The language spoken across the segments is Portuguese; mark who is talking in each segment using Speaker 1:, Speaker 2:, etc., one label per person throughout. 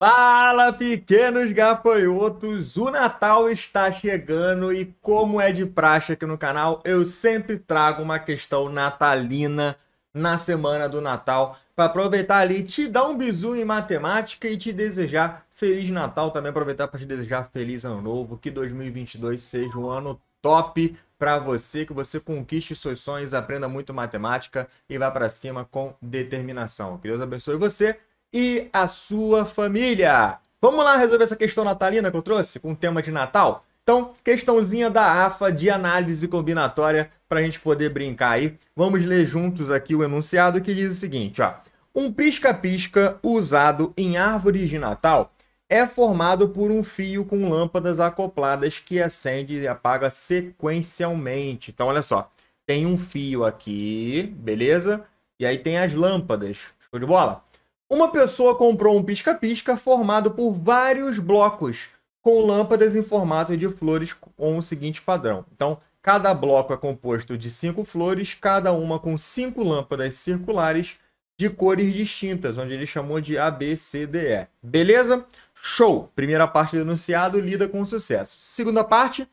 Speaker 1: Fala, pequenos gafanhotos! O Natal está chegando e, como é de praxe aqui no canal, eu sempre trago uma questão natalina na semana do Natal para aproveitar ali, te dar um bisu em matemática e te desejar Feliz Natal. Também aproveitar para te desejar Feliz Ano Novo, que 2022 seja um ano top para você, que você conquiste seus sonhos, aprenda muito matemática e vá para cima com determinação. Que Deus abençoe você e a sua família. Vamos lá resolver essa questão natalina que eu trouxe com o tema de Natal? Então, questãozinha da AFA de análise combinatória para a gente poder brincar aí. Vamos ler juntos aqui o enunciado que diz o seguinte, ó. Um pisca-pisca usado em árvores de Natal é formado por um fio com lâmpadas acopladas que acende e apaga sequencialmente. Então, olha só, tem um fio aqui, beleza? E aí tem as lâmpadas, show de bola? Uma pessoa comprou um pisca-pisca formado por vários blocos com lâmpadas em formato de flores com o seguinte padrão. Então, cada bloco é composto de cinco flores, cada uma com cinco lâmpadas circulares de cores distintas, onde ele chamou de A, B, C, D, E. Beleza? Show! Primeira parte do enunciado lida com sucesso. Segunda parte,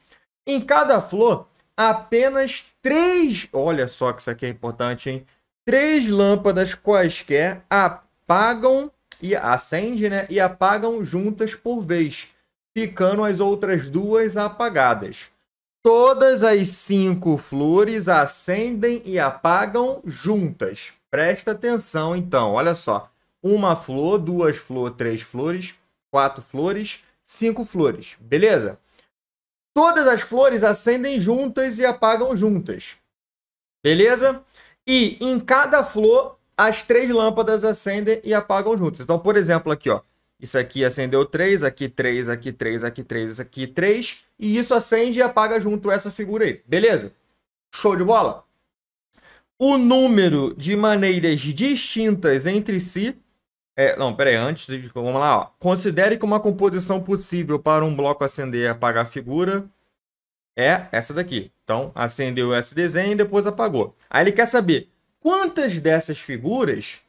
Speaker 1: em cada flor, apenas três. Olha só que isso aqui é importante, hein? Três lâmpadas quaisquer apenas apagam e acende, né? E apagam juntas por vez, ficando as outras duas apagadas. Todas as cinco flores acendem e apagam juntas. Presta atenção, então, olha só. Uma flor, duas flores, três flores, quatro flores, cinco flores, beleza? Todas as flores acendem juntas e apagam juntas, beleza? E em cada flor as três lâmpadas acendem e apagam juntas. Então, por exemplo, aqui, ó. Isso aqui acendeu 3, aqui 3, aqui 3, aqui 3, isso aqui 3. E isso acende e apaga junto essa figura aí. Beleza? Show de bola? O número de maneiras distintas entre si... É, não, peraí, antes, de, vamos lá. Ó. Considere que uma composição possível para um bloco acender e apagar a figura é essa daqui. Então, acendeu esse desenho e depois apagou. Aí ele quer saber quantas dessas figuras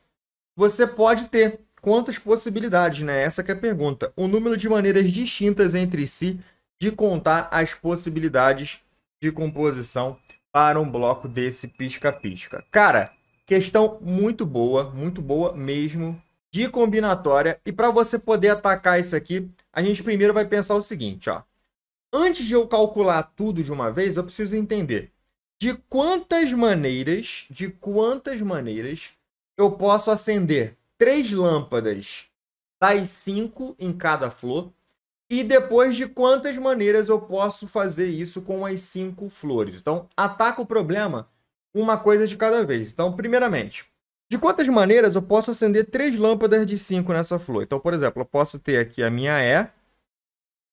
Speaker 1: você pode ter? Quantas possibilidades, né? Essa é a pergunta. O número de maneiras distintas entre si de contar as possibilidades de composição para um bloco desse pisca-pisca. Cara, questão muito boa, muito boa mesmo, de combinatória. E para você poder atacar isso aqui, a gente primeiro vai pensar o seguinte, ó. Antes de eu calcular tudo de uma vez, eu preciso entender de quantas maneiras, de quantas maneiras eu posso acender três lâmpadas das cinco em cada flor e depois de quantas maneiras eu posso fazer isso com as cinco flores. Então, ataca o problema uma coisa de cada vez. Então, primeiramente, de quantas maneiras eu posso acender três lâmpadas de cinco nessa flor? Então, por exemplo, eu posso ter aqui a minha E, é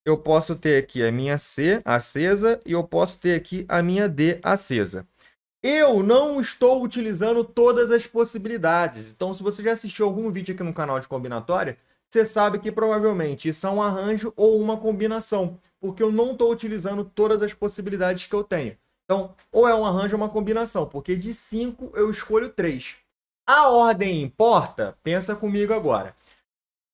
Speaker 1: eu posso ter aqui a minha C acesa e eu posso ter aqui a minha D acesa. Eu não estou utilizando todas as possibilidades. Então, se você já assistiu algum vídeo aqui no canal de combinatória, você sabe que provavelmente isso é um arranjo ou uma combinação, porque eu não estou utilizando todas as possibilidades que eu tenho. Então, ou é um arranjo ou uma combinação, porque de 5 eu escolho 3. A ordem importa? Pensa comigo agora.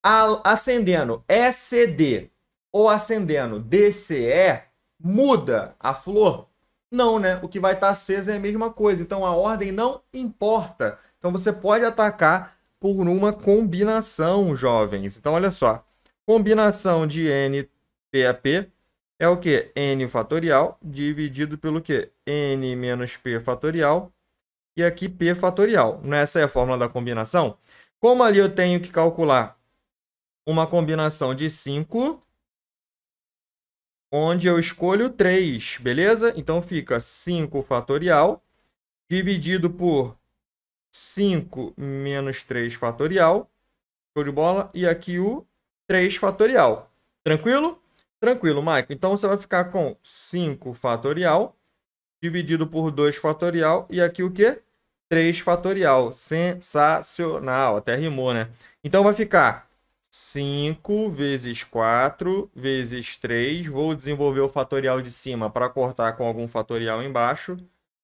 Speaker 1: A, ascendendo SCD ou acendendo DCE muda a flor? Não, né? O que vai estar tá acesa é a mesma coisa. Então a ordem não importa. Então você pode atacar por uma combinação, jovens. Então olha só. Combinação de NPAP é o que? N fatorial dividido pelo que? N menos P fatorial e aqui P fatorial. É essa é a fórmula da combinação. Como ali eu tenho que calcular uma combinação de 5, onde eu escolho 3, beleza? Então fica 5 fatorial dividido por 5 menos 3 fatorial. Show de bola. E aqui o 3 fatorial. Tranquilo? Tranquilo, Michael. Então você vai ficar com 5 fatorial dividido por 2 fatorial. E aqui o quê? 3 fatorial. Sensacional. Até rimou, né? Então vai ficar 5 vezes 4 vezes 3. Vou desenvolver o fatorial de cima para cortar com algum fatorial embaixo.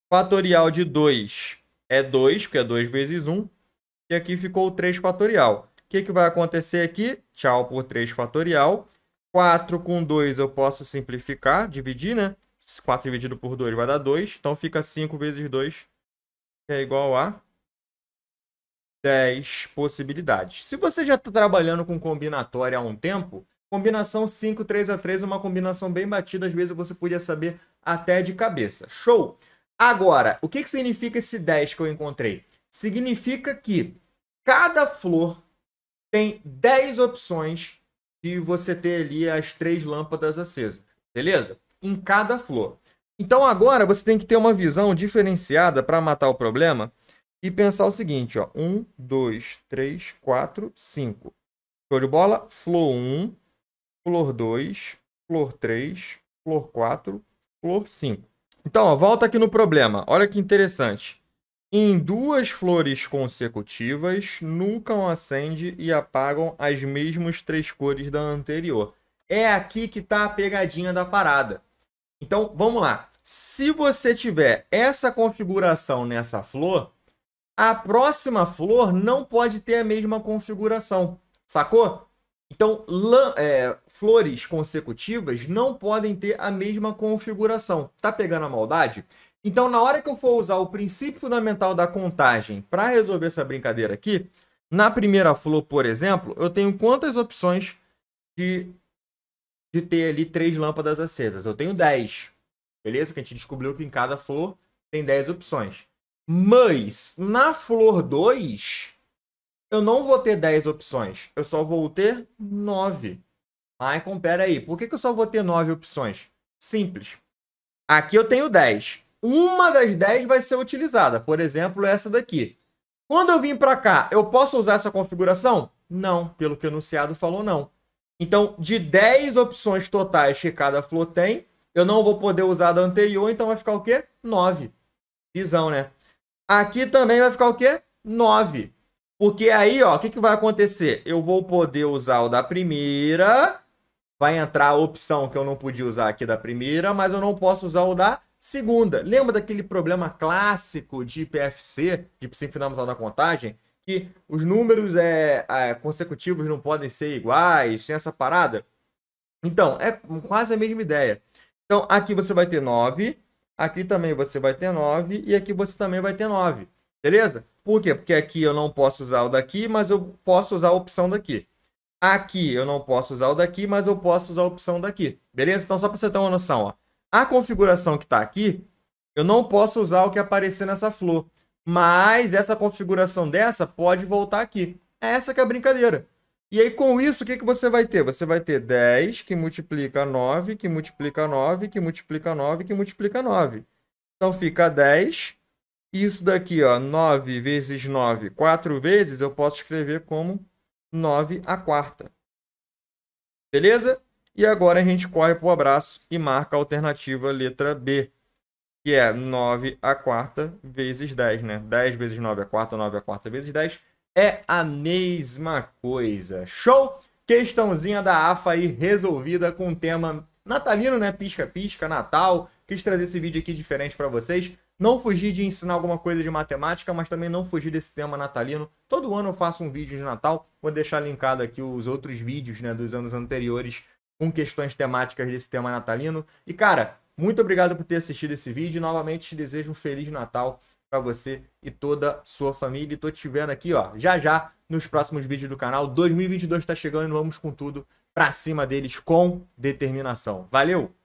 Speaker 1: Fatorial de 2 é 2, porque é 2 vezes 1. E aqui ficou o 3 fatorial. O que, que vai acontecer aqui? Tchau por 3 fatorial. 4 com 2 eu posso simplificar, dividir, né? 4 dividido por 2 vai dar 2. Então fica 5 vezes 2, que é igual a 10 possibilidades. Se você já está trabalhando com combinatória há um tempo, combinação 5, 3 a 3 é uma combinação bem batida, às vezes você podia saber até de cabeça. Show! Agora, o que, que significa esse 10 que eu encontrei? Significa que cada flor tem 10 opções de você ter ali as três lâmpadas acesas, beleza? Em cada flor. Então agora você tem que ter uma visão diferenciada para matar o problema e pensar o seguinte, 1, 2, 3, 4, 5. Show de bola? Flor 1, flor 2, flor 3, flor 4, flor 5. Então, ó, volta aqui no problema. Olha que interessante. Em duas flores consecutivas, nunca acende e apagam as mesmas três cores da anterior. É aqui que está a pegadinha da parada. Então, vamos lá. Se você tiver essa configuração nessa flor, a próxima flor não pode ter a mesma configuração, sacou? Então, é, flores consecutivas não podem ter a mesma configuração. Tá pegando a maldade? Então, na hora que eu for usar o princípio fundamental da contagem para resolver essa brincadeira aqui, na primeira flor, por exemplo, eu tenho quantas opções de, de ter ali três lâmpadas acesas? Eu tenho 10. Beleza? Que a gente descobriu que em cada flor tem 10 opções. Mas na flor 2, eu não vou ter 10 opções. Eu só vou ter 9. Maicon, pera aí. Por que, que eu só vou ter 9 opções? Simples. Aqui eu tenho 10. Uma das 10 vai ser utilizada. Por exemplo, essa daqui. Quando eu vim para cá, eu posso usar essa configuração? Não, pelo que o enunciado falou, não. Então, de 10 opções totais que cada flor tem, eu não vou poder usar da anterior, então vai ficar o quê? 9. Visão, né? Aqui também vai ficar o quê? 9. Porque aí, ó, o que, que vai acontecer? Eu vou poder usar o da primeira. Vai entrar a opção que eu não podia usar aqui da primeira, mas eu não posso usar o da segunda. Lembra daquele problema clássico de PFC, de princípio fundamental da contagem? Que os números é, é, consecutivos não podem ser iguais, tem essa parada? Então, é quase a mesma ideia. Então, aqui você vai ter 9, Aqui também você vai ter 9 e aqui você também vai ter 9. Beleza? Por quê? Porque aqui eu não posso usar o daqui, mas eu posso usar a opção daqui. Aqui eu não posso usar o daqui, mas eu posso usar a opção daqui. Beleza? Então, só para você ter uma noção, ó. a configuração que está aqui, eu não posso usar o que aparecer nessa flor. Mas essa configuração dessa pode voltar aqui. É essa que é a brincadeira. E aí, com isso, o que, que você vai ter? Você vai ter 10 que multiplica 9, que multiplica 9, que multiplica 9, que multiplica 9. Então fica 10. Isso daqui, ó, 9 vezes 9, 4 vezes, eu posso escrever como 9 a quarta. Beleza? E agora a gente corre para o abraço e marca a alternativa letra B, que é 9 a quarta vezes 10, né? 10 vezes 9 a quarta, 9 a quarta vezes 10 é a mesma coisa. Show? Questãozinha da AFA aí resolvida com o tema natalino, né? Pisca-pisca, Natal. Quis trazer esse vídeo aqui diferente para vocês. Não fugir de ensinar alguma coisa de matemática, mas também não fugir desse tema natalino. Todo ano eu faço um vídeo de Natal. Vou deixar linkado aqui os outros vídeos né, dos anos anteriores com questões temáticas desse tema natalino. E, cara, muito obrigado por ter assistido esse vídeo. Novamente, te desejo um Feliz Natal para você e toda sua família. E tô te vendo aqui, ó, já já nos próximos vídeos do canal. 2022 está chegando e vamos com tudo para cima deles com determinação. Valeu!